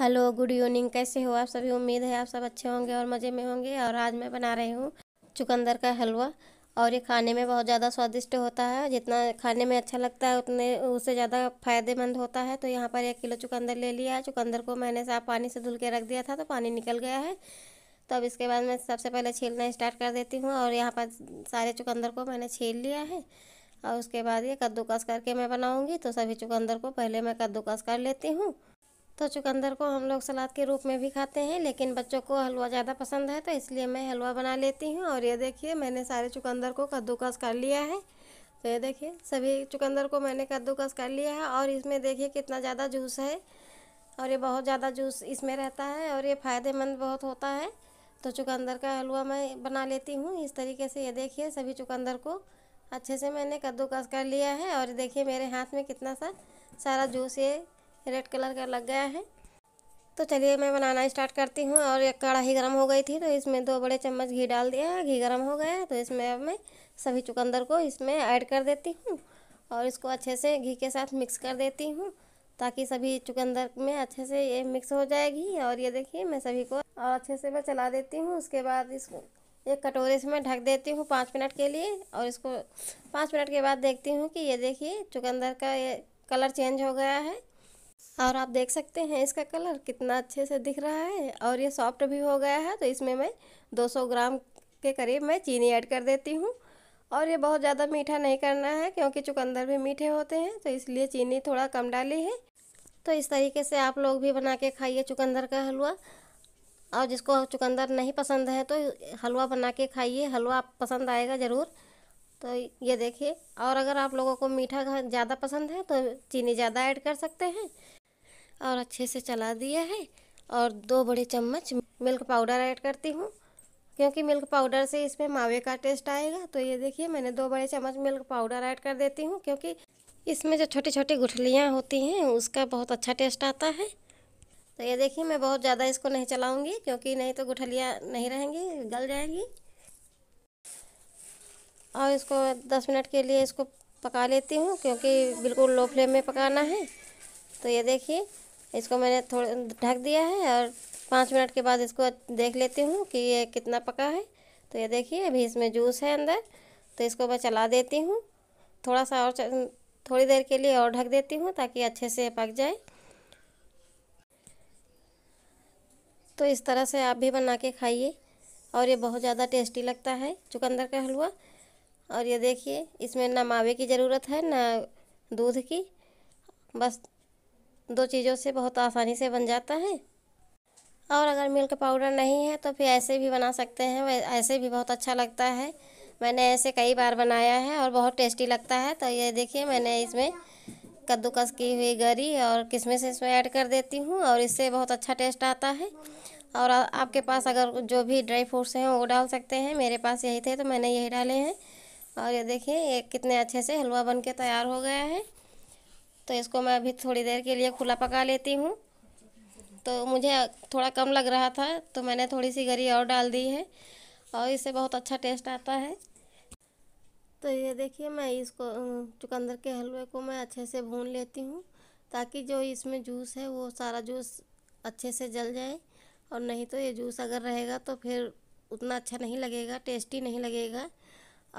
hello good evening कैसे हो आप सभी उम्मीद है आप सब अच्छे होंगे और मज़े में होंगे और आज मैं बना रही हूँ चुकंदर का हलवा और ये खाने में बहुत ज़्यादा स्वादिष्ट होता है जितना खाने में अच्छा लगता है उतने उससे ज़्यादा फायदेमंद होता है तो यहाँ पर एक किलो चुकंदर ले लिया है चुकंदर को मैंने साफ पानी से धुल के रख दिया था तो पानी निकल गया है तो अब इसके बाद मैं सबसे पहले छीलना स्टार्ट कर देती हूँ और यहाँ पर सारे चुकंदर को मैंने छील लिया है और उसके बाद ये कद्दूकस करके मैं बनाऊँगी तो सभी चुकंदर को पहले मैं कद्दूकस कर लेती हूँ तो चुकंदर को हम लोग सलाद के रूप में भी खाते हैं लेकिन बच्चों को हलवा ज़्यादा पसंद है तो इसलिए मैं हलवा बना लेती हूँ और ये देखिए मैंने सारे चुकंदर को कद्दूकस कर लिया है तो ये देखिए सभी चुकंदर को मैंने कद्दूकस कर लिया है और इसमें देखिए कितना ज़्यादा जूस है और ये बहुत ज़्यादा जूस इसमें रहता है और ये फ़ायदेमंद बहुत होता है तो चुकंदर का हलवा मैं बना लेती हूँ इस तरीके से ये देखिए सभी चुकंदर को अच्छे से मैंने कद्दूकस कर लिया है और देखिए मेरे हाथ में कितना सा सारा जूस ये रेड कलर का लग गया है तो चलिए मैं बनाना स्टार्ट करती हूँ और एक कढ़ाई गर्म हो गई थी तो इसमें दो बड़े चम्मच घी डाल दिया है घी गर्म हो गया तो इसमें अब मैं सभी चुकंदर को इसमें ऐड कर देती हूँ और इसको अच्छे से घी के साथ मिक्स कर देती हूँ ताकि सभी चुकंदर में अच्छे से ये मिक्स हो जाएगी और ये देखिए मैं सभी को और अच्छे से मैं चला देती हूँ उसके बाद इसको एक कटोरे से मैं ढक देती हूँ पाँच मिनट के लिए और इसको पाँच मिनट के बाद देखती हूँ कि ये देखिए चुकंदर का ये कलर चेंज हो गया है और आप देख सकते हैं इसका कलर कितना अच्छे से दिख रहा है और ये सॉफ्ट भी हो गया है तो इसमें मैं 200 ग्राम के करीब मैं चीनी ऐड कर देती हूँ और ये बहुत ज़्यादा मीठा नहीं करना है क्योंकि चुकंदर भी मीठे होते हैं तो इसलिए चीनी थोड़ा कम डाली है तो इस तरीके से आप लोग भी बना के खाइए चुकंदर का हलवा और जिसको चुकंदर नहीं पसंद है तो हलवा बना के खाइए हलवा पसंद आएगा ज़रूर तो ये देखिए और अगर आप लोगों को मीठा ज़्यादा पसंद है तो चीनी ज़्यादा ऐड कर सकते हैं और अच्छे से चला दिया है और दो बड़े चम्मच मिल्क पाउडर ऐड करती हूँ क्योंकि मिल्क पाउडर से इसमें मावे का टेस्ट आएगा तो ये देखिए मैंने दो बड़े चम्मच मिल्क पाउडर ऐड कर देती हूँ क्योंकि इसमें जो छोटी छोटी गुठलियाँ होती हैं उसका बहुत अच्छा टेस्ट आता है तो ये देखिए मैं बहुत ज़्यादा इसको नहीं चलाऊँगी क्योंकि नहीं तो गुठलियाँ नहीं रहेंगी गल जाएंगी और इसको दस मिनट के लिए इसको पका लेती हूँ क्योंकि बिल्कुल लो फ्लेम में पकाना है तो ये देखिए इसको मैंने थोड़ा ढक दिया है और पाँच मिनट के बाद इसको देख लेती हूँ कि ये कितना पका है तो ये देखिए अभी इसमें जूस है अंदर तो इसको मैं चला देती हूँ थोड़ा सा और थोड़ी देर के लिए और ढक देती हूँ ताकि अच्छे से पक जाए तो इस तरह से आप भी बना के खाइए और ये बहुत ज़्यादा टेस्टी लगता है चुकंदर का हलवा और ये देखिए इसमें ना मावे की ज़रूरत है ना दूध की बस दो चीज़ों से बहुत आसानी से बन जाता है और अगर मिल्क पाउडर नहीं है तो फिर ऐसे भी बना सकते हैं ऐसे भी बहुत अच्छा लगता है मैंने ऐसे कई बार बनाया है और बहुत टेस्टी लगता है तो ये देखिए मैंने इसमें कद्दूकस की हुई गरी और किसमें से इसमें ऐड कर देती हूँ और इससे बहुत अच्छा टेस्ट आता है और आपके पास अगर जो भी ड्राई फ्रूट्स हैं वो डाल सकते हैं मेरे पास यही थे तो मैंने यही डाले हैं और ये देखिए ये कितने अच्छे से हलवा बन के तैयार हो गया है तो इसको मैं अभी थोड़ी देर के लिए खुला पका लेती हूँ तो मुझे थोड़ा कम लग रहा था तो मैंने थोड़ी सी गरी और डाल दी है और इससे बहुत अच्छा टेस्ट आता है तो ये देखिए मैं इसको चुकंदर के हलवे को मैं अच्छे से भून लेती हूँ ताकि जो इसमें जूस है वो सारा जूस अच्छे से जल जाए और नहीं तो ये जूस अगर रहेगा तो फिर उतना अच्छा नहीं लगेगा टेस्टी नहीं लगेगा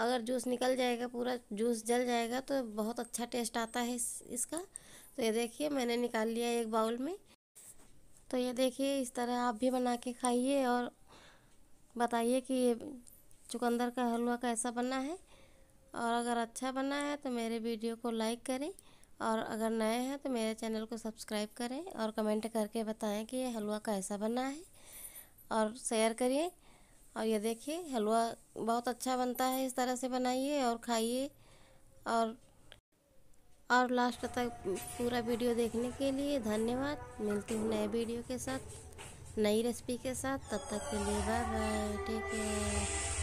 अगर जूस निकल जाएगा पूरा जूस जल जाएगा तो बहुत अच्छा टेस्ट आता है इस इसका तो ये देखिए मैंने निकाल लिया एक बाउल में तो ये देखिए इस तरह आप भी बना के खाइए और बताइए कि ये चुकंदर का हलवा कैसा बना है और अगर अच्छा बना है तो मेरे वीडियो को लाइक करें और अगर नए हैं तो मेरे चैनल को सब्सक्राइब करें और कमेंट करके बताएं कि ये हलवा कैसा बना है और शेयर करिए और ये देखिए हलवा बहुत अच्छा बनता है इस तरह से बनाइए और खाइए और और लास्ट तक पूरा वीडियो देखने के लिए धन्यवाद मिलती हूँ नए वीडियो के साथ नई रेसिपी के साथ तब तक के लिए बाय बाय टेक केयर